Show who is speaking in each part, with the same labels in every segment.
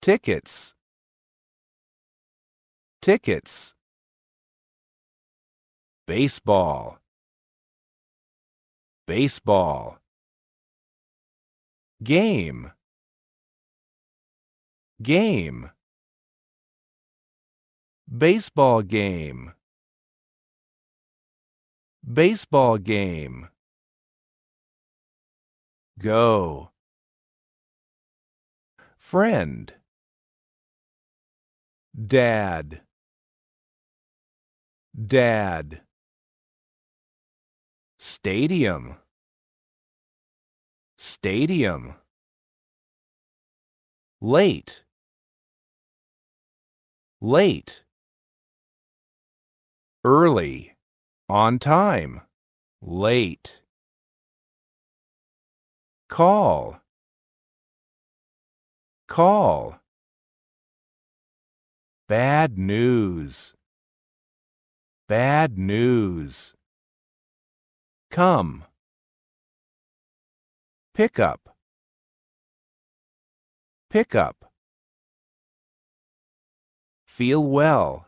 Speaker 1: tickets tickets baseball baseball game game baseball game baseball game go friend Dad Dad Stadium Stadium Late Late Early On time Late Call Call Bad news. Bad news. Come. Pick up. Pick up. Feel well.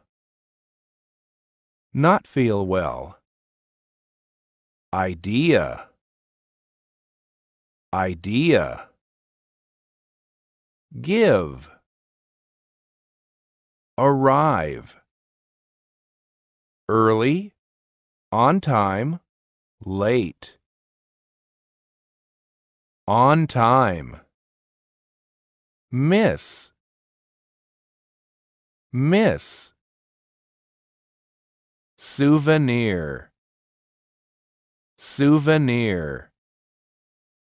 Speaker 1: Not feel well. Idea. Idea. Give arrive. Early, on time, late. On time. Miss. Miss. Souvenir. Souvenir.